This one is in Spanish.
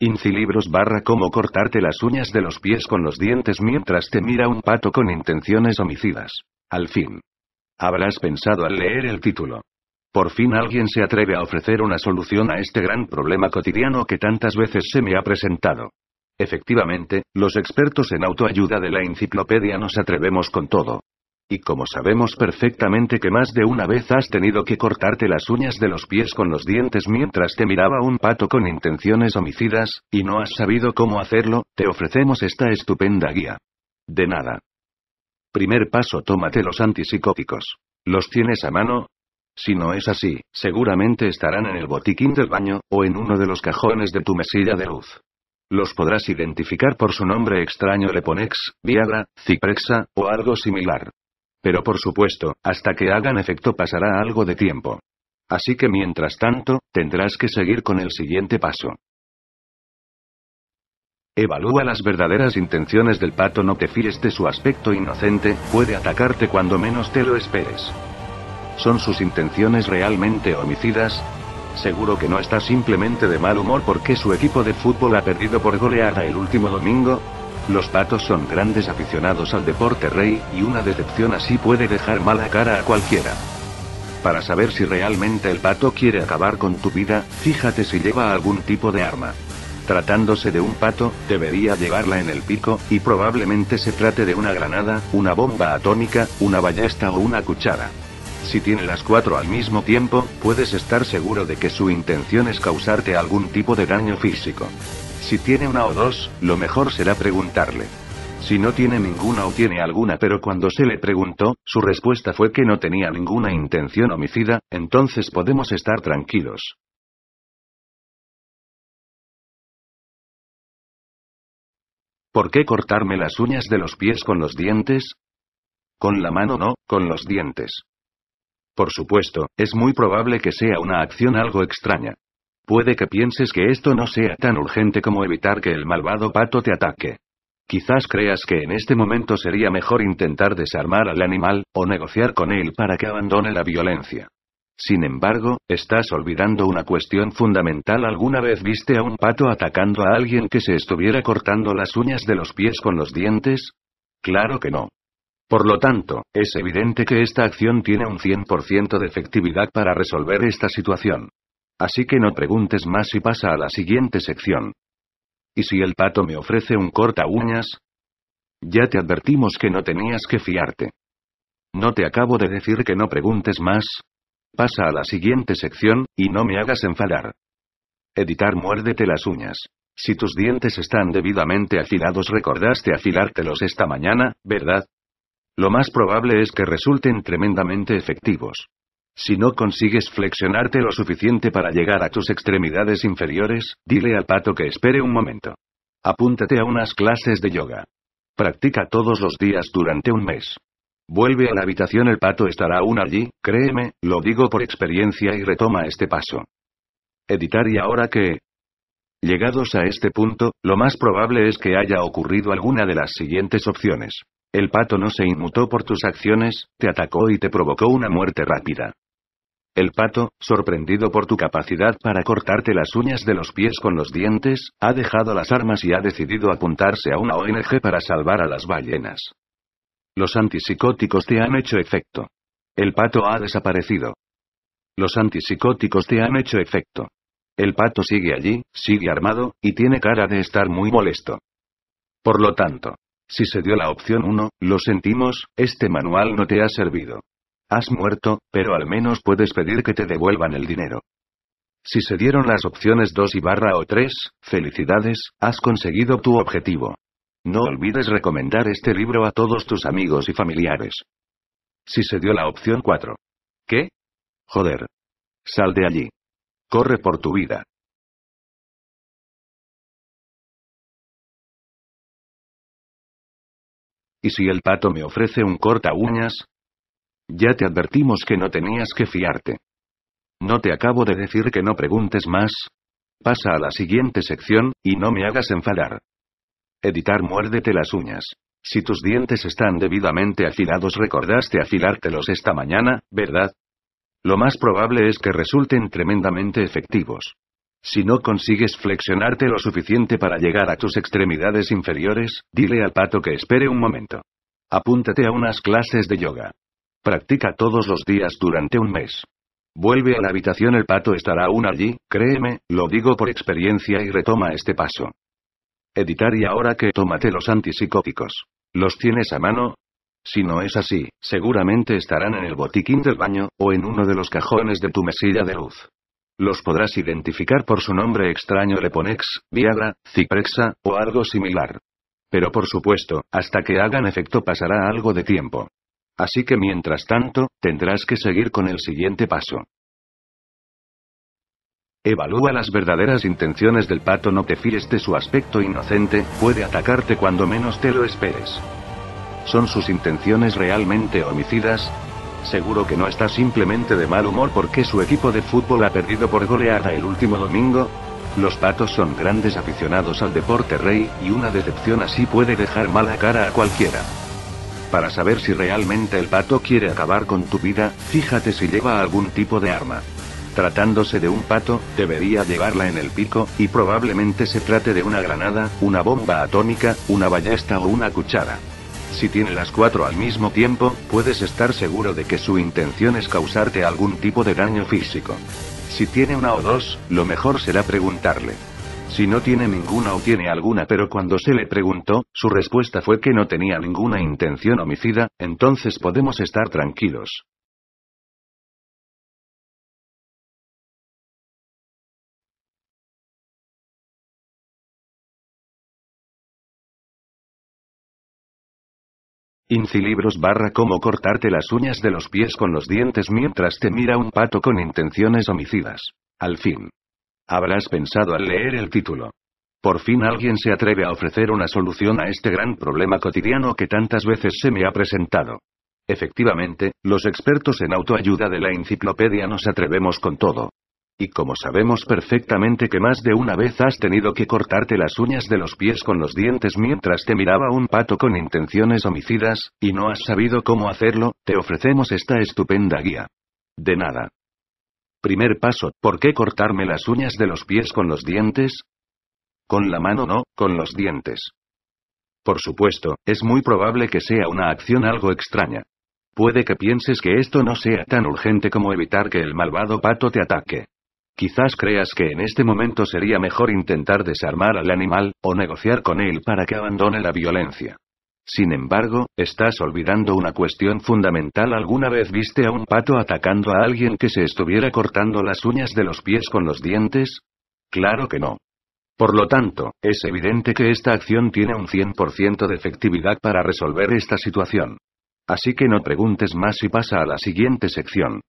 Incilibros barra cómo cortarte las uñas de los pies con los dientes mientras te mira un pato con intenciones homicidas. Al fin. Habrás pensado al leer el título. Por fin alguien se atreve a ofrecer una solución a este gran problema cotidiano que tantas veces se me ha presentado. Efectivamente, los expertos en autoayuda de la enciclopedia nos atrevemos con todo. Y como sabemos perfectamente que más de una vez has tenido que cortarte las uñas de los pies con los dientes mientras te miraba un pato con intenciones homicidas, y no has sabido cómo hacerlo, te ofrecemos esta estupenda guía. De nada. Primer paso, tómate los antipsicóticos. ¿Los tienes a mano? Si no es así, seguramente estarán en el botiquín del baño, o en uno de los cajones de tu mesilla de luz. Los podrás identificar por su nombre extraño Leponex, Viagra, Ciprexa, o algo similar. Pero por supuesto, hasta que hagan efecto pasará algo de tiempo. Así que mientras tanto, tendrás que seguir con el siguiente paso. Evalúa las verdaderas intenciones del pato, no te fíes de su aspecto inocente, puede atacarte cuando menos te lo esperes. ¿Son sus intenciones realmente homicidas? Seguro que no está simplemente de mal humor porque su equipo de fútbol ha perdido por goleada el último domingo, los patos son grandes aficionados al deporte rey, y una decepción así puede dejar mala cara a cualquiera. Para saber si realmente el pato quiere acabar con tu vida, fíjate si lleva algún tipo de arma. Tratándose de un pato, debería llevarla en el pico, y probablemente se trate de una granada, una bomba atómica, una ballesta o una cuchara. Si tiene las cuatro al mismo tiempo, puedes estar seguro de que su intención es causarte algún tipo de daño físico. Si tiene una o dos, lo mejor será preguntarle. Si no tiene ninguna o tiene alguna, pero cuando se le preguntó, su respuesta fue que no tenía ninguna intención homicida, entonces podemos estar tranquilos. ¿Por qué cortarme las uñas de los pies con los dientes? Con la mano no, con los dientes. Por supuesto, es muy probable que sea una acción algo extraña. Puede que pienses que esto no sea tan urgente como evitar que el malvado pato te ataque. Quizás creas que en este momento sería mejor intentar desarmar al animal, o negociar con él para que abandone la violencia. Sin embargo, estás olvidando una cuestión fundamental. ¿Alguna vez viste a un pato atacando a alguien que se estuviera cortando las uñas de los pies con los dientes? Claro que no. Por lo tanto, es evidente que esta acción tiene un 100% de efectividad para resolver esta situación. Así que no preguntes más y pasa a la siguiente sección. ¿Y si el pato me ofrece un corta uñas? Ya te advertimos que no tenías que fiarte. No te acabo de decir que no preguntes más. Pasa a la siguiente sección, y no me hagas enfadar. Editar muérdete las uñas. Si tus dientes están debidamente afilados, recordaste afilártelos esta mañana, ¿verdad? Lo más probable es que resulten tremendamente efectivos. Si no consigues flexionarte lo suficiente para llegar a tus extremidades inferiores, dile al pato que espere un momento. Apúntate a unas clases de yoga. Practica todos los días durante un mes. Vuelve a la habitación, el pato estará aún allí, créeme, lo digo por experiencia y retoma este paso. Editar y ahora que... Llegados a este punto, lo más probable es que haya ocurrido alguna de las siguientes opciones. El pato no se inmutó por tus acciones, te atacó y te provocó una muerte rápida. El pato, sorprendido por tu capacidad para cortarte las uñas de los pies con los dientes, ha dejado las armas y ha decidido apuntarse a una ONG para salvar a las ballenas. Los antipsicóticos te han hecho efecto. El pato ha desaparecido. Los antipsicóticos te han hecho efecto. El pato sigue allí, sigue armado, y tiene cara de estar muy molesto. Por lo tanto, si se dio la opción 1, lo sentimos, este manual no te ha servido. Has muerto, pero al menos puedes pedir que te devuelvan el dinero. Si se dieron las opciones 2 y barra o 3, felicidades, has conseguido tu objetivo. No olvides recomendar este libro a todos tus amigos y familiares. Si se dio la opción 4. ¿Qué? Joder. Sal de allí. Corre por tu vida. ¿Y si el pato me ofrece un corta uñas? Ya te advertimos que no tenías que fiarte. ¿No te acabo de decir que no preguntes más? Pasa a la siguiente sección, y no me hagas enfadar. Editar muérdete las uñas. Si tus dientes están debidamente afilados, recordaste afilártelos esta mañana, ¿verdad? Lo más probable es que resulten tremendamente efectivos. Si no consigues flexionarte lo suficiente para llegar a tus extremidades inferiores, dile al pato que espere un momento. Apúntate a unas clases de yoga. Practica todos los días durante un mes. Vuelve a la habitación, el pato estará aún allí, créeme, lo digo por experiencia y retoma este paso. Editar y ahora que tómate los antipsicóticos. ¿Los tienes a mano? Si no es así, seguramente estarán en el botiquín del baño, o en uno de los cajones de tu mesilla de luz. Los podrás identificar por su nombre extraño Leponex, Viagra, Ciprexa, o algo similar. Pero por supuesto, hasta que hagan efecto pasará algo de tiempo. Así que mientras tanto, tendrás que seguir con el siguiente paso. Evalúa las verdaderas intenciones del pato, no te fíes de su aspecto inocente, puede atacarte cuando menos te lo esperes. ¿Son sus intenciones realmente homicidas? Seguro que no está simplemente de mal humor porque su equipo de fútbol ha perdido por goleada el último domingo. Los patos son grandes aficionados al deporte rey, y una decepción así puede dejar mala cara a cualquiera. Para saber si realmente el pato quiere acabar con tu vida, fíjate si lleva algún tipo de arma. Tratándose de un pato, debería llevarla en el pico, y probablemente se trate de una granada, una bomba atómica, una ballesta o una cuchara. Si tiene las cuatro al mismo tiempo, puedes estar seguro de que su intención es causarte algún tipo de daño físico. Si tiene una o dos, lo mejor será preguntarle si no tiene ninguna o tiene alguna, pero cuando se le preguntó, su respuesta fue que no tenía ninguna intención homicida, entonces podemos estar tranquilos. Incilibros barra cómo cortarte las uñas de los pies con los dientes mientras te mira un pato con intenciones homicidas. Al fin. Habrás pensado al leer el título. Por fin alguien se atreve a ofrecer una solución a este gran problema cotidiano que tantas veces se me ha presentado. Efectivamente, los expertos en autoayuda de la enciclopedia nos atrevemos con todo. Y como sabemos perfectamente que más de una vez has tenido que cortarte las uñas de los pies con los dientes mientras te miraba un pato con intenciones homicidas, y no has sabido cómo hacerlo, te ofrecemos esta estupenda guía. De nada. Primer paso, ¿por qué cortarme las uñas de los pies con los dientes? Con la mano no, con los dientes. Por supuesto, es muy probable que sea una acción algo extraña. Puede que pienses que esto no sea tan urgente como evitar que el malvado pato te ataque. Quizás creas que en este momento sería mejor intentar desarmar al animal, o negociar con él para que abandone la violencia. Sin embargo, estás olvidando una cuestión fundamental. ¿Alguna vez viste a un pato atacando a alguien que se estuviera cortando las uñas de los pies con los dientes? Claro que no. Por lo tanto, es evidente que esta acción tiene un 100% de efectividad para resolver esta situación. Así que no preguntes más y pasa a la siguiente sección.